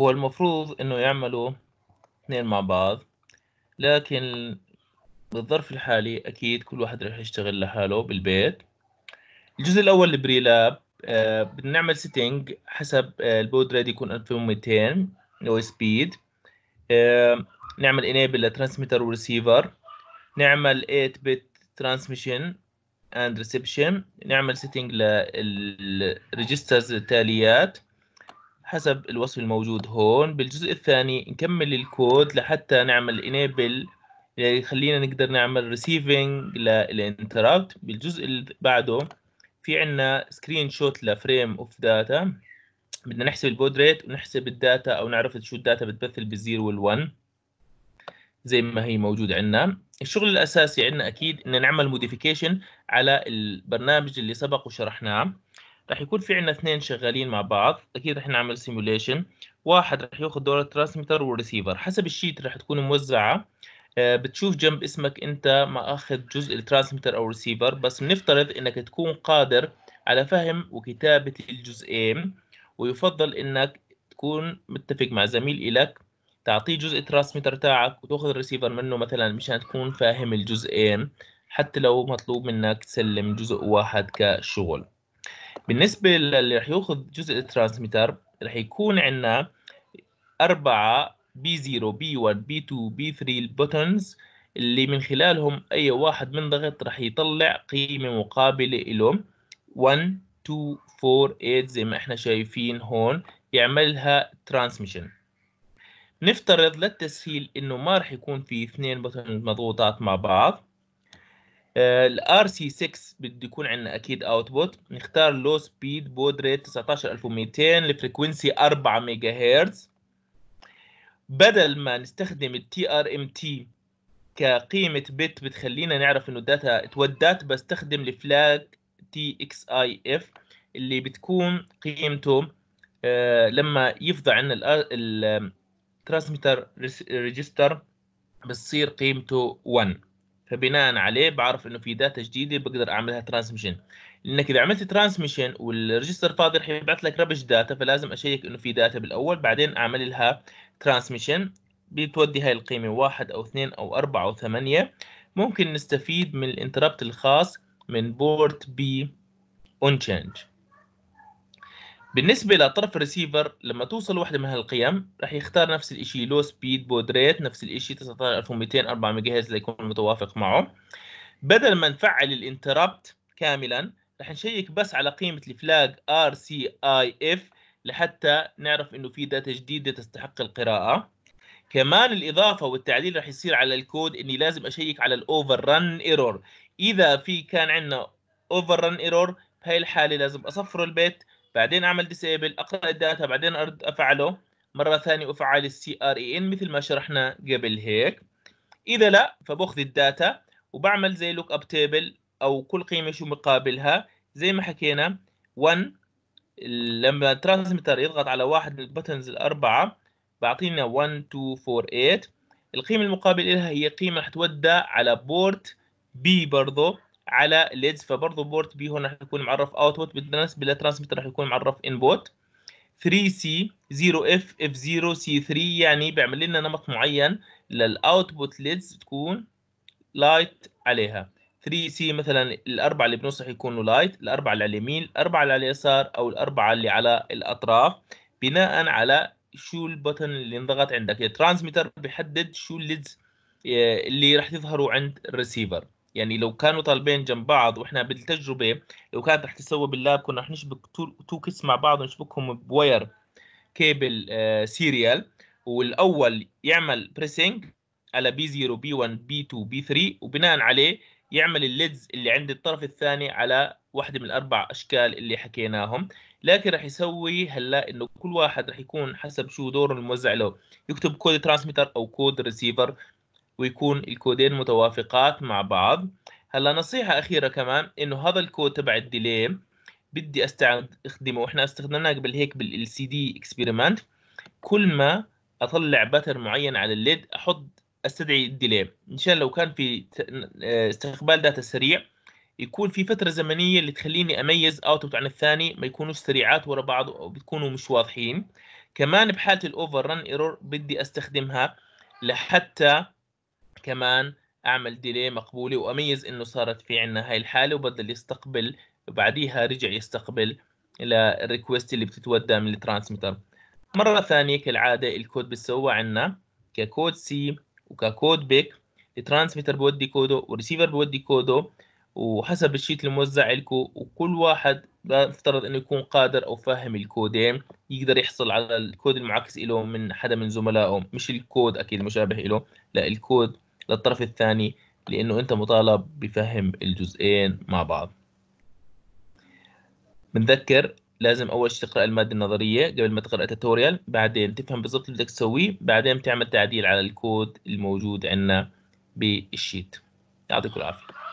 هو المفروض انه يعملوا اثنين مع بعض لكن بالظرف الحالي اكيد كل واحد رح يشتغل لحاله بالبيت الجزء الاول البريلاب لاب آه، بدنا نعمل سيتنج حسب آه، البود ريد يكون 1200 لو سبيد آه، نعمل انيبل لترانسميتر وريسيفر نعمل 8 بت ترانسميشن اند ريسبشن نعمل سيتنج للريجسترز التاليات حسب الوصف الموجود هون بالجزء الثاني نكمل الكود لحتى نعمل enable يخلينا يعني نقدر نعمل receiving للانتربت بالجزء اللي بعده في عنا سكرين شوت لفريم اوف داتا بدنا نحسب البود ريت ونحسب الداتا او نعرف شو الداتا بتمثل بالزير وال1 زي ما هي موجودة عنا الشغل الأساسي عنا أكيد إن نعمل موديفيكيشن على البرنامج اللي سبق وشرحناه راح يكون في عندنا اثنين شغالين مع بعض اكيد راح نعمل سيموليشن واحد راح ياخذ دور الترانسميتر والريسيفر حسب الشيت راح تكون موزعه آه، بتشوف جنب اسمك انت ما اخذ جزء الترانسميتر او الريسيفر بس بنفترض انك تكون قادر على فهم وكتابه الجزئين ويفضل انك تكون متفق مع زميل إلك تعطيه جزء الترانسميتر تاعك وتاخذ الريسيفر منه مثلا مشان تكون فاهم الجزئين حتى لو مطلوب منك تسلم جزء واحد كشغل بالنسبه للي رح ياخذ جزء الترانسميتر رح يكون عندنا اربعه بي 0 بي 1 بي 2 بي 3 البوتنز اللي من خلالهم اي واحد من ضغط رح يطلع قيمه مقابله له 1 2 4 8 زي ما احنا شايفين هون يعملها ترانسميشن نفترض للتسهيل انه ما رح يكون في اثنين بوتنز مضغوطات مع بعض آه، الار سي 6 بده يكون عندنا اكيد اوتبوت نختار لو سبيد بود ريت 19200 الفريكونسي 4 ميجا هرتز بدل ما نستخدم التي ار ام تي كقيمه بت بتخلينا نعرف انه الداتا اتودت بستخدم الفلاج تي اكس اي اف اللي بتكون قيمته آه، لما يفضى عندنا الترانسميتر ريجستر بتصير قيمته 1 فبناء عليه بعرف انه في داتا جديده بقدر اعملها ترانسميشن لانك اذا عملت ترانسميشن والريجستر فاضي رح يبعث لك ربش داتا فلازم اشيك انه في داتا بالاول بعدين اعمل لها ترانسميشن بتودي هاي القيمه واحد او اثنين او اربعه او ثمانيه ممكن نستفيد من الانتربت الخاص من بورت بي اون تشينج بالنسبة لطرف الريسيفر لما توصل واحدة من هالقيم راح يختار نفس الشيء لو سبيد بود ريت نفس الشيء 19200 4 ميجا هرتز ليكون متوافق معه بدل ما نفعل الانتربت كاملا راح نشيك بس على قيمة الفلاج ار سي اي اف لحتى نعرف انه في داتا جديدة تستحق القراءة كمان الإضافة والتعديل راح يصير على الكود إني لازم أشيك على الأوفر رن إيرور إذا في كان عندنا أوفر رن إيرور بهي الحالة لازم أصفر البيت بعدين اعمل ديسيبل اقرا الداتا بعدين ارد افعله مره ثانيه افعل السي ار اي ان مثل ما شرحنا قبل هيك اذا لا فباخذ الداتا وبعمل زي لوك اب تيبل او كل قيمه شو مقابلها زي ما حكينا 1 لما الترانسميتر يضغط على واحد من البتنز الاربعه بعطينا 1 2 4 8 القيمه المقابل لها هي قيمه حتودى على بورت بي برضه على ليدز فبرضه بورت بي هون راح يكون معرف اوتبوت بالنسبه للترانسميتر راح يكون معرف انبوت 3 c 0 f f 0 c 3 يعني بيعمل لنا نمط معين للاوتبوت ليدز تكون لايت عليها 3 c مثلا الاربعه اللي بنص راح يكونوا لايت الاربعه اللي على اليمين الاربعه اللي على اليسار او الاربعه اللي على الاطراف بناء على شو البوتن اللي انضغط عندك يعني الترانسميتر بيحدد شو الليدز آه، اللي راح تظهروا عند الريسيفر يعني لو كانوا طالبين جنب بعض واحنا بالتجربه لو كانت رح تسوى باللاب كنا رح نشبك تو كيس مع بعض ونشبكهم بواير كيبل آه، سيريال والاول يعمل بريسنج على بي 0 بي 1 بي 2 بي 3 وبناء عليه يعمل الليدز اللي عند الطرف الثاني على واحده من الاربع اشكال اللي حكيناهم لكن رح يسوي هلا انه كل واحد رح يكون حسب شو دور الموزع له يكتب كود ترانسميتر او كود ريسيفر ويكون الكودين متوافقات مع بعض هلا نصيحة أخيرة كمان إنه هذا الكود تبع الديلي بدي استخدمه وإحنا استخدمناه قبل هيك بالال سي دي كل ما أطلع باتر معين على الليد أحط أستدعي الديلي مشان لو كان في آه، استقبال داتا سريع يكون في فترة زمنية اللي تخليني أميز أوتبوت عن الثاني ما يكونوش سريعات ورا بعض أو بتكونوا مش واضحين كمان بحالة الأوفر رن إيرور بدي أستخدمها لحتى كمان اعمل ديلي مقبوله واميز انه صارت في عنا هاي الحاله وبدل يستقبل بعديها رجع يستقبل للريكوست اللي بتتودى من الترانسميتر مره ثانيه كالعاده الكود بتسوى عنا ككود سي وككود بيك الترانسميتر بودي كوده والريسيفر بودي كوده وحسب الشيت الموزع لكم وكل واحد بفترض انه يكون قادر او فاهم الكودين يقدر يحصل على الكود المعاكس له من حدا من زملائه مش الكود اكيد مشابه له لا الكود للطرف الثاني لأنه أنت مطالب بفهم الجزئين مع بعض بنذكر لازم أول شيء تقرأ المادة النظرية قبل ما تقرأ التوتوريال بعدين تفهم بالضبط اللي بدك تسويه بعدين تعمل تعديل على الكود الموجود عندنا بالشيت يعطيكم العافية